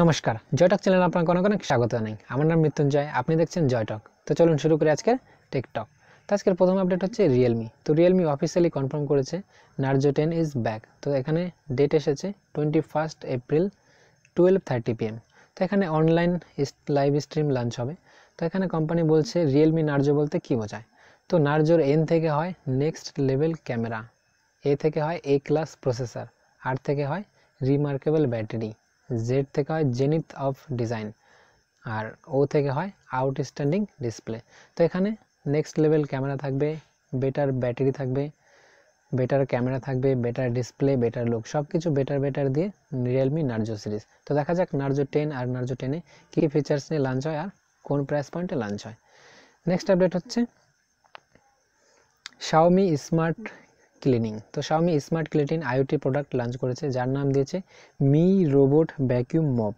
নমস্কার জয়টক চ্যানেল আপনাকে অনেক অনেক স্বাগত জানাই আমার নাম মৃত্যুঞ্জয় আপনি দেখছেন জয়টক তো চলুন শুরু করি আজকের টেকটক তো আজকের প্রথম আপডেট হচ্ছে রিয়েলমি তো রিয়েলমি অফিসিয়ালি কনফার্ম করেছে নার্জো টেন ইজ ব্যাক তো এখানে ডেট এসেছে twenty first April twelve thirty PM তো এখানে অনলাইন লাইভ স্ট্রিম লঞ্চ হবে তো এখানে কোম্পানি বলছে রিয়েলমি নার্জো বলতে কী বোঝায় তো নার্জোর এন থেকে হয় নেক্সট লেভেল ক্যামেরা এ থেকে হয় এ ক্লাস প্রসেসর আর থেকে হয় রিমার্কেবল ব্যাটারি জেড থেকে হয় জেনিথ অফ ডিজাইন আর ও থেকে হয় আউটস্ট্যান্ডিং ডিসপ্লে তো এখানে নেক্সট লেভেল ক্যামেরা থাকবে বেটার ব্যাটারি থাকবে বেটার ক্যামেরা থাকবে বেটার ডিসপ্লে বেটার লুক সব কিছু বেটার বেটার দিয়ে রিয়েলমি নার্জো সিরিজ তো দেখা যাক নার্জো টেন আর নার্জো টেনে কী ফিচার্স নিয়ে লঞ্চ হয় আর কোন প্রাইস পয়েন্টে লঞ্চ হয় নেক্সট আপডেট হচ্ছে শাওমি স্মার্ট ক্লিনিং তো স্বামী স্মার্ট ক্লিটিন আইওটি প্রোডাক্ট লঞ্চ করেছে যার নাম দিয়েছে মি রোবট ভ্যাকিউম মপ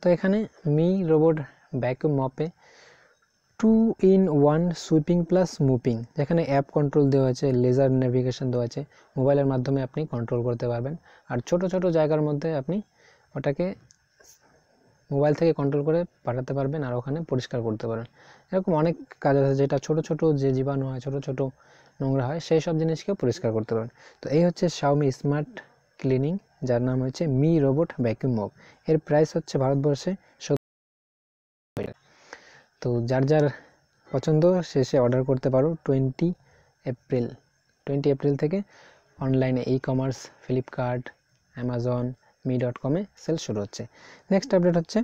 তো এখানে মি রোবট ভ্যাকিউম মপে two in one sweeping plus mopping যেখানে অ্যাপ কন্ট্রোল দেওয়া আছে লেজার নেভিগেশন দেওয়া আছে মোবাইলের মাধ্যমে আপনি কন্ট্রোল করতে পারবেন আর ছোট ছোট জায়গার মধ্যে আপনি ওটাকে মোবাইল থেকে কন্ট্রোল করে পাঠাতে পারবেন আর ওখানে পরিষ্কার করতে পারবেন এরকম অনেক কাজ আছে যেটা ছোট ছোট যে জীবাণু হয় ছোট ছোটো নোংরা হয় সেই সব জিনিসকে পরিষ্কার করতে পারেন তো এই হচ্ছে শাওমি স্মার্ট ক্লিনিং যার নাম হচ্ছে মি রোবট ভ্যাকিউম মগ এর প্রাইস হচ্ছে ভারতবর্ষে তো যার যার পছন্দ শেষে অর্ডার করতে পারো টোয়েন্টি এপ্রিল টোয়েন্টি এপ্রিল থেকে অনলাইনে e commerce Flipkart Amazon Mi dot কমে সেল শুরু হচ্ছে নেক্সট আপডেট হচ্ছে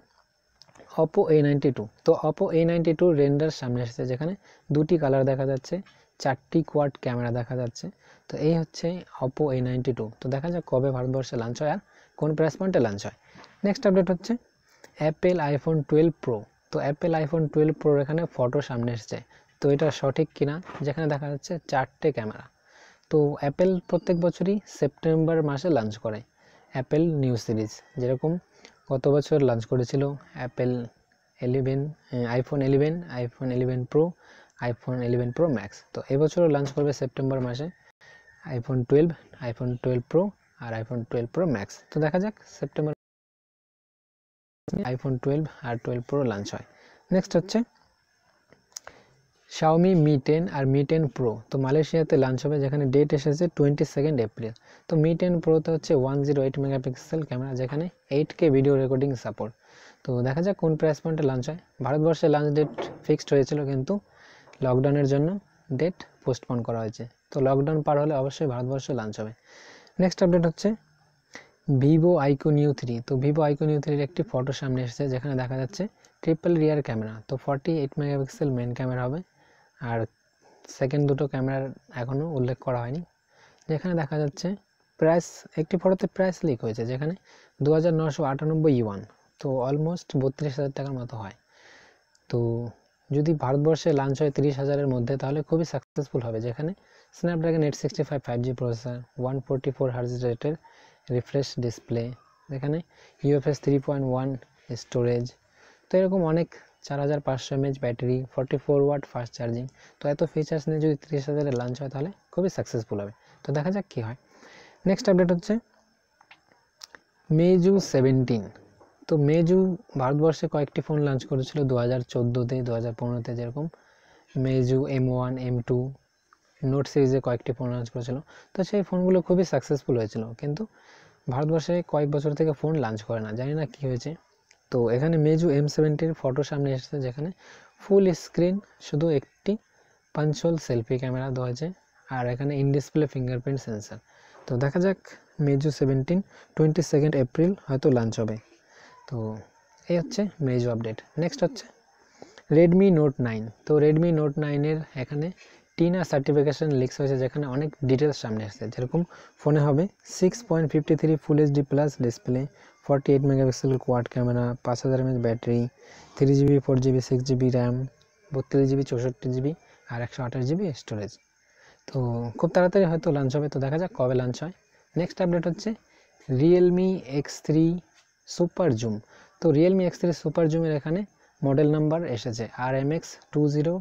অপো এ নাইনটি টু তো Oppo A ninety two render সামনে এসেছে যেখানে দুটি কালার দেখা যাচ্ছে চারটি কোয়াড ক্যামেরা দেখা যাচ্ছে তো এই হচ্ছে অপো এ নাইনটি টু তো দেখা যাক কবে ভারতবর্ষে লঞ্চ হয় আর কোন প্রাইস পয়েন্টে লঞ্চ হয় নেক্সট আপডেট হচ্ছে অ্যাপেল আইফোন টুয়েলভ প্রো তো অ্যাপেল আইফোন টুয়েলভ প্রোর এখানে ফটো সামনে এসেছে তো এটা সঠিক কিনা যেখানে দেখা যাচ্ছে চারটে ক্যামেরা তো অ্যাপেল প্রত্যেক বছরই সেপ্টেম্বর মাসে লঞ্চ করে অ্যাপেল নিউ সিরিজ যেরকম গত বছর লঞ্চ করেছিল Apple eleven iPhone eleven iPhone eleven pro iPhone eleven pro max তো এবছরও লঞ্চ করবে সেপ্টেম্বর মাসে iPhone twelve iPhone twelve pro আর আইফোন টুয়েলভ প্রো ম্যাক্স তো দেখা যাক সেপ্টেম্বর আইফোন টুয়েলভ আর টুয়েলভ প্রো লঞ্চ হয় নেক্সট হচ্ছে শাওমি মি টেন আর মি টেন প্রো তো মালয়েশিয়াতে লঞ্চ হবে যেখানে ডেট এসেছে টোয়েন্টি সেকেন্ড এপ্রিল তো মি টেন প্রোতে হচ্ছে one zero eight megapixel camera যেখানে eight K video recording support তো দেখা যাক কোন প্রাইস পয়েন্টে লঞ্চ হয় ভারতবর্ষে লঞ্চ ডেট ফিক্সড হয়েছিল কিন্তু লকডাউনের জন্য ডেট পোস্টপন করা হয়েছে তো লকডাউন পার হলে অবশ্যই ভারতবর্ষ লঞ্চ হবে নেক্সট আপডেট হচ্ছে ভিভো আইকো নিউ থ্রি তো ভিভো আইকো নিউ থ্রির একটি ফটো সামনে এসেছে যেখানে দেখা যাচ্ছে ট্রিপল রিয়ার ক্যামেরা তো forty eight megapixel main camera হবে আর সেকেন্ড দুটো ক্যামেরার এখনও উল্লেখ করা হয়নি যেখানে দেখা যাচ্ছে প্রাইস একটি ফটোতে প্রাইস লিক হয়েছে যেখানে দু হাজার নশো আটানব্বই ইওয়ান তো অলমোস্ট বত্রিশ হাজার টাকার মতো হয় তো যদি ভারতবর্ষে লঞ্চ হয় তিরিশ হাজারের মধ্যে তাহলে খুবই সাকসেসফুল হবে যেখানে Snapdragon eight sixty five five G processor one forty four hertz রেটের রিফ্রেশ ডিসপ্লে এখানে UFS three point one storage তো এরকম অনেক চার হাজার পাঁচশো mAh battery forty four watt fast charging তো এত ফিচার্স নিয়ে যদি তিরিশ হাজারের লঞ্চ হয় তাহলে খুবই সাকসেসফুল হবে তো দেখা যাক কী হয় নেক্সট আপডেট হচ্ছে মেজু সেভেন্টিন তো মেজু ভারতবর্ষে কয়েকটি ফোন লঞ্চ করেছিল দু হাজার চোদ্দোতে দু হাজার পনেরোতে যেরকম Meizu M one M two note সিরিজে কয়েকটি ফোন লঞ্চ করেছিল তো সেই ফোনগুলো খুবই সাকসেসফুল হয়েছিল কিন্তু ভারতবর্ষে কয়েক বছর থেকে ফোন লঞ্চ করে না জানি না কী হয়েছে তো এখানে মেজু এম সেভেন্টির ফটো সামনে এসেছে যেখানে ফুল স্ক্রিন শুধু একটি পাঞ্চল সেলফি ক্যামেরা দেওয়া হয়েছে আর এখানে ইন ডিসপ্লে ফিঙ্গারপ্রিন্ট সেন্সার তো দেখা যাক Meizu seventeen twenty second April হয়তো লঞ্চ হবে তো এই হচ্ছে মেজো আপডেট নেক্সট হচ্ছে রেডমি নোট নাইন তো রেডমি নোট নাইনের এখানে টিনা সার্টিফিকেশান লিক্স হয়েছে যেখানে অনেক ডিটেলস সামনে আসছে যেরকম ফোনে হবে six point fifty three full HD plus display forty eight megapixel quad camera পাঁচ হাজার mAh battery three GB four GB six GB RAM বত্রিশ জিবি চৌষট্টি জিবি আর একশো আঠাশ জিবি স্টোরেজ তো খুব তাড়াতাড়ি হয়তো লাঞ্চ হবে তো দেখা যাক কবে লাঞ্চ হয় নেক্সট আপডেট হচ্ছে Realme X three super zoom তো রিয়েলমি এক্স থ্রি সুপার জুমের এখানে মডেল নাম্বার এসেছে আর এম এক্স টু জিরো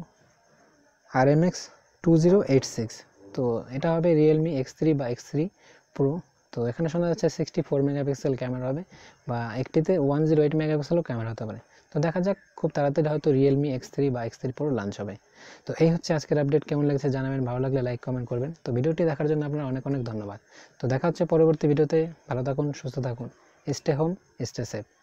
আর M x two zero eight six তো এটা হবে রিয়েলমি এক্স থ্রি বা এক্স থ্রি প্রো তো এখানে শোনা যাচ্ছে সিক্সটি ফোর মেগাপিক্সেল ক্যামেরা হবে বা একটিতে ওয়ান জিরো এইট মেগাপিক্সেলও ক্যামেরা হতে পারে তো দেখা যাক খুব তাড়াতাড়ি হয়তো রিয়েলমি এক্স থ্রি বা এক্স থ্রি প্রো লঞ্চ হবে তো এই হচ্ছে আজকের আপডেট কেমন লাগছে জানাবেন ভালো লাগলে লাইক কমেন্ট করবেন তো ভিডিওটি দেখার জন্য আপনার অনেক অনেক ধন্যবাদ তো দেখা হচ্ছে পরবর্তী ভিডিওতে ভালো থাকুন সুস্থ থাকুন स्टे होम स्टे सेफ